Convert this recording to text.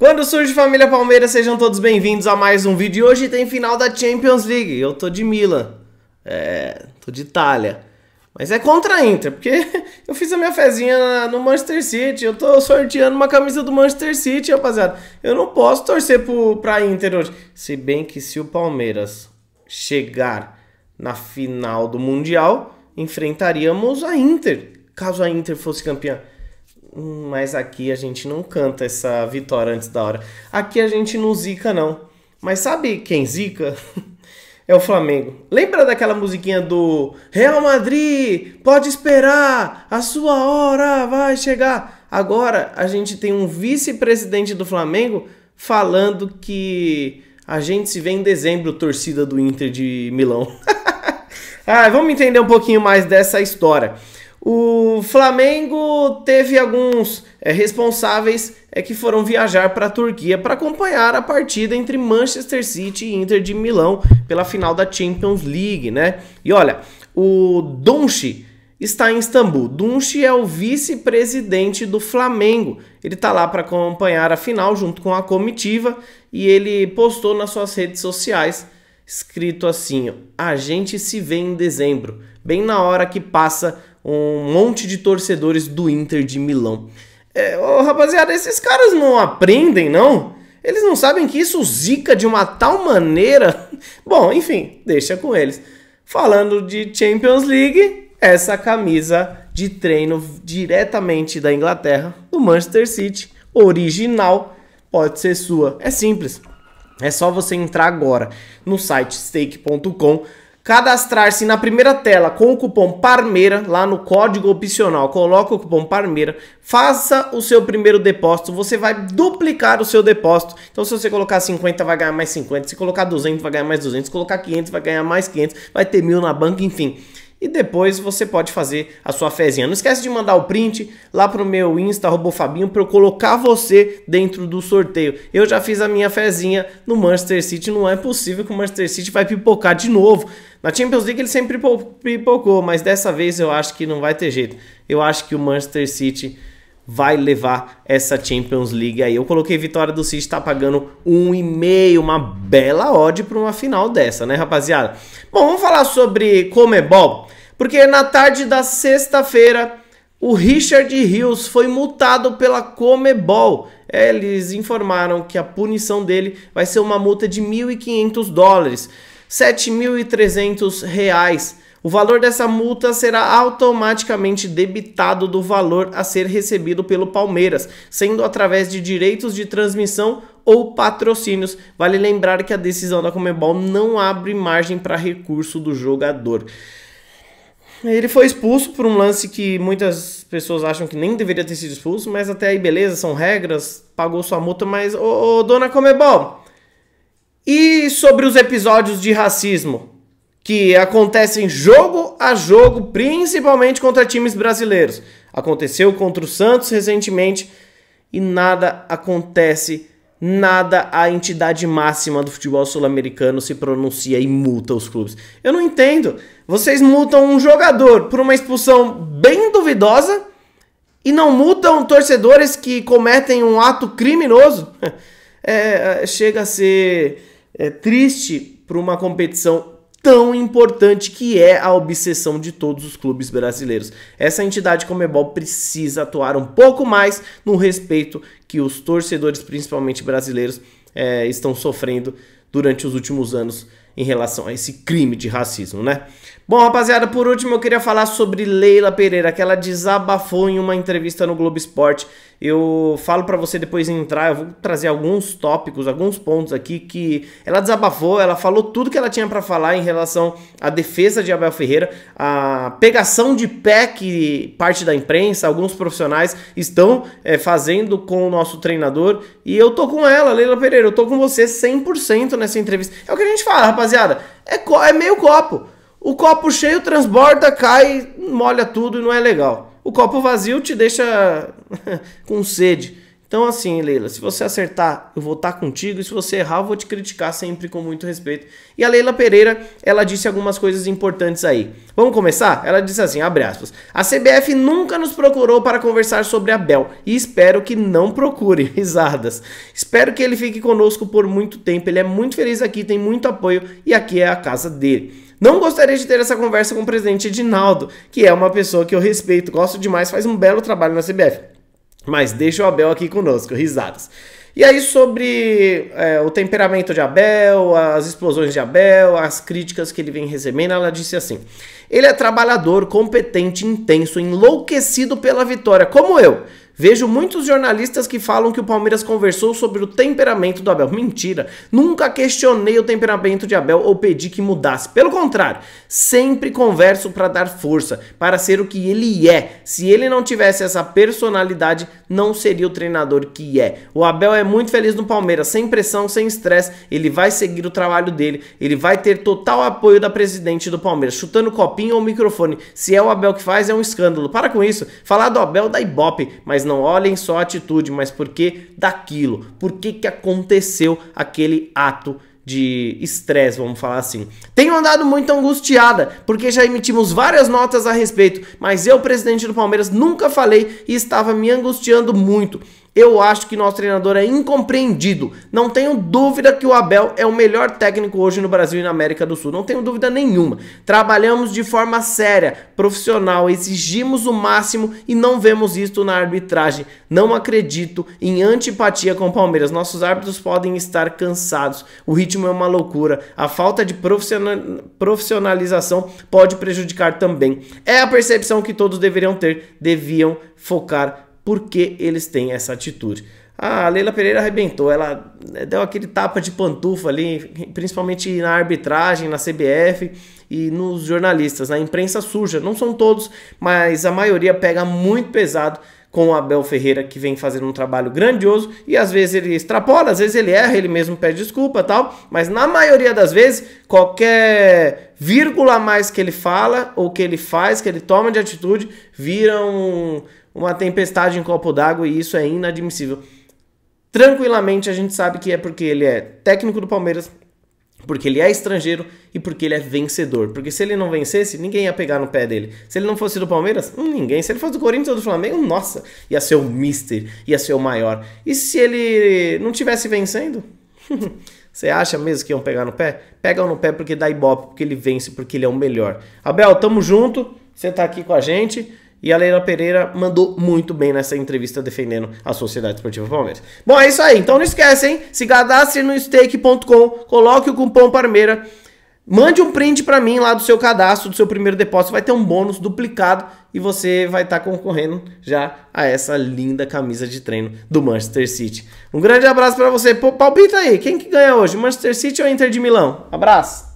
Quando surge família Palmeiras, sejam todos bem-vindos a mais um vídeo. E hoje tem final da Champions League. Eu tô de Milan. É, tô de Itália. Mas é contra a Inter, porque eu fiz a minha fezinha no Manchester City. Eu tô sorteando uma camisa do Manchester City, rapaziada. Eu não posso torcer pro, pra Inter hoje. Se bem que se o Palmeiras chegar na final do Mundial, enfrentaríamos a Inter, caso a Inter fosse campeã mas aqui a gente não canta essa vitória antes da hora. Aqui a gente não zica, não. Mas sabe quem zica? é o Flamengo. Lembra daquela musiquinha do Real Madrid, pode esperar, a sua hora vai chegar. Agora a gente tem um vice-presidente do Flamengo falando que a gente se vê em dezembro, torcida do Inter de Milão. ah, vamos entender um pouquinho mais dessa história. O Flamengo teve alguns é, responsáveis é, que foram viajar para a Turquia para acompanhar a partida entre Manchester City e Inter de Milão pela final da Champions League, né? E olha, o Dunchi está em Istambul. Dunchi é o vice-presidente do Flamengo. Ele está lá para acompanhar a final junto com a comitiva e ele postou nas suas redes sociais escrito assim: ó, "A gente se vê em dezembro, bem na hora que passa um monte de torcedores do Inter de Milão. É, oh, rapaziada, esses caras não aprendem, não? Eles não sabem que isso zica de uma tal maneira. Bom, enfim, deixa com eles. Falando de Champions League, essa camisa de treino diretamente da Inglaterra, do Manchester City, original, pode ser sua. É simples. É só você entrar agora no site stake.com cadastrar-se na primeira tela com o cupom Parmeira, lá no código opcional, coloca o cupom Parmeira, faça o seu primeiro depósito, você vai duplicar o seu depósito. Então se você colocar 50 vai ganhar mais 50, se colocar 200 vai ganhar mais 200, se colocar 500 vai ganhar mais 500, vai ter mil na banca, enfim e depois você pode fazer a sua fezinha. Não esquece de mandar o print lá pro meu Insta, Robofabinho, para eu colocar você dentro do sorteio. Eu já fiz a minha fezinha no Manchester City, não é possível que o Manchester City vai pipocar de novo. Na Champions League ele sempre pipocou, mas dessa vez eu acho que não vai ter jeito. Eu acho que o Manchester City vai levar essa Champions League aí. Eu coloquei vitória do City, tá pagando 1,5, uma bela odd para uma final dessa, né, rapaziada? Bom, vamos falar sobre Comebol, porque na tarde da sexta-feira o Richard Hills foi multado pela Comebol. Eles informaram que a punição dele vai ser uma multa de 1.500 dólares, 7.300 reais. O valor dessa multa será automaticamente debitado do valor a ser recebido pelo Palmeiras, sendo através de direitos de transmissão ou patrocínios. Vale lembrar que a decisão da Comebol não abre margem para recurso do jogador. Ele foi expulso por um lance que muitas pessoas acham que nem deveria ter sido expulso, mas até aí beleza, são regras, pagou sua multa, mas ô, ô dona Comebol. E sobre os episódios de racismo? que acontecem jogo a jogo, principalmente contra times brasileiros. Aconteceu contra o Santos recentemente e nada acontece, nada a entidade máxima do futebol sul-americano se pronuncia e multa os clubes. Eu não entendo. Vocês multam um jogador por uma expulsão bem duvidosa e não multam torcedores que cometem um ato criminoso. É, é, chega a ser é, triste para uma competição tão importante que é a obsessão de todos os clubes brasileiros. Essa entidade Comebol precisa atuar um pouco mais no respeito que os torcedores, principalmente brasileiros, é, estão sofrendo durante os últimos anos em relação a esse crime de racismo, né? Bom, rapaziada, por último eu queria falar sobre Leila Pereira, que ela desabafou em uma entrevista no Globo Esporte. Eu falo para você depois entrar, eu vou trazer alguns tópicos, alguns pontos aqui que ela desabafou, ela falou tudo que ela tinha para falar em relação à defesa de Abel Ferreira, a pegação de pé que parte da imprensa, alguns profissionais estão é, fazendo com o nosso treinador. E eu tô com ela, Leila Pereira, eu tô com você 100% nessa entrevista. É o que a gente fala, rapaziada. É, é meio copo. O copo cheio transborda, cai, molha tudo e não é legal. O copo vazio te deixa com sede. Então, assim, Leila, se você acertar, eu vou estar tá contigo, e se você errar, eu vou te criticar sempre com muito respeito. E a Leila Pereira, ela disse algumas coisas importantes aí. Vamos começar? Ela disse assim, abre aspas, a CBF nunca nos procurou para conversar sobre Abel, e espero que não procure, risadas. Espero que ele fique conosco por muito tempo, ele é muito feliz aqui, tem muito apoio, e aqui é a casa dele. Não gostaria de ter essa conversa com o presidente Edinaldo, que é uma pessoa que eu respeito, gosto demais, faz um belo trabalho na CBF. Mas deixa o Abel aqui conosco, risadas. E aí, sobre é, o temperamento de Abel, as explosões de Abel, as críticas que ele vem recebendo, ela disse assim: ele é trabalhador, competente, intenso, enlouquecido pela vitória, como eu. Vejo muitos jornalistas que falam que o Palmeiras conversou sobre o temperamento do Abel. Mentira! Nunca questionei o temperamento de Abel ou pedi que mudasse. Pelo contrário, sempre converso para dar força, para ser o que ele é. Se ele não tivesse essa personalidade, não seria o treinador que é. O Abel é muito feliz no Palmeiras, sem pressão, sem estresse. Ele vai seguir o trabalho dele, ele vai ter total apoio da presidente do Palmeiras, chutando copinho ou microfone. Se é o Abel que faz, é um escândalo. Para com isso. Falar do Abel dá ibope, mas não não olhem só a atitude, mas por que daquilo? Por que, que aconteceu aquele ato de estresse, vamos falar assim. Tenho andado muito angustiada, porque já emitimos várias notas a respeito, mas eu, presidente do Palmeiras, nunca falei e estava me angustiando muito. Eu acho que nosso treinador é incompreendido. Não tenho dúvida que o Abel é o melhor técnico hoje no Brasil e na América do Sul. Não tenho dúvida nenhuma. Trabalhamos de forma séria, profissional, exigimos o máximo e não vemos isto na arbitragem. Não acredito em antipatia com o Palmeiras. Nossos árbitros podem estar cansados. O ritmo é uma loucura. A falta de profissionalização pode prejudicar também. É a percepção que todos deveriam ter. Deviam focar porque eles têm essa atitude. Ah, a Leila Pereira arrebentou, ela né, deu aquele tapa de pantufa ali, principalmente na arbitragem, na CBF e nos jornalistas, na imprensa suja. Não são todos, mas a maioria pega muito pesado com o Abel Ferreira, que vem fazendo um trabalho grandioso, e às vezes ele extrapola, às vezes ele erra, ele mesmo pede desculpa tal, mas na maioria das vezes, qualquer vírgula a mais que ele fala, ou que ele faz, que ele toma de atitude, viram um uma tempestade em copo d'água e isso é inadmissível. Tranquilamente a gente sabe que é porque ele é técnico do Palmeiras, porque ele é estrangeiro e porque ele é vencedor. Porque se ele não vencesse, ninguém ia pegar no pé dele. Se ele não fosse do Palmeiras, ninguém. Se ele fosse do Corinthians ou do Flamengo, nossa, ia ser o mister, ia ser o maior. E se ele não tivesse vencendo? Você acha mesmo que iam pegar no pé? Pegam no pé porque dá ibope, porque ele vence, porque ele é o melhor. Abel, tamo junto. Você tá aqui com a gente. E a Leila Pereira mandou muito bem nessa entrevista defendendo a Sociedade Esportiva Palmeiras. Bom, é isso aí. Então não esquece, hein? Se cadastre no stake.com, coloque o cupom Parmeira. Mande um print para mim lá do seu cadastro, do seu primeiro depósito, vai ter um bônus duplicado e você vai estar tá concorrendo já a essa linda camisa de treino do Manchester City. Um grande abraço para você. palpita aí, quem que ganha hoje? Manchester City ou Inter de Milão? Abraço.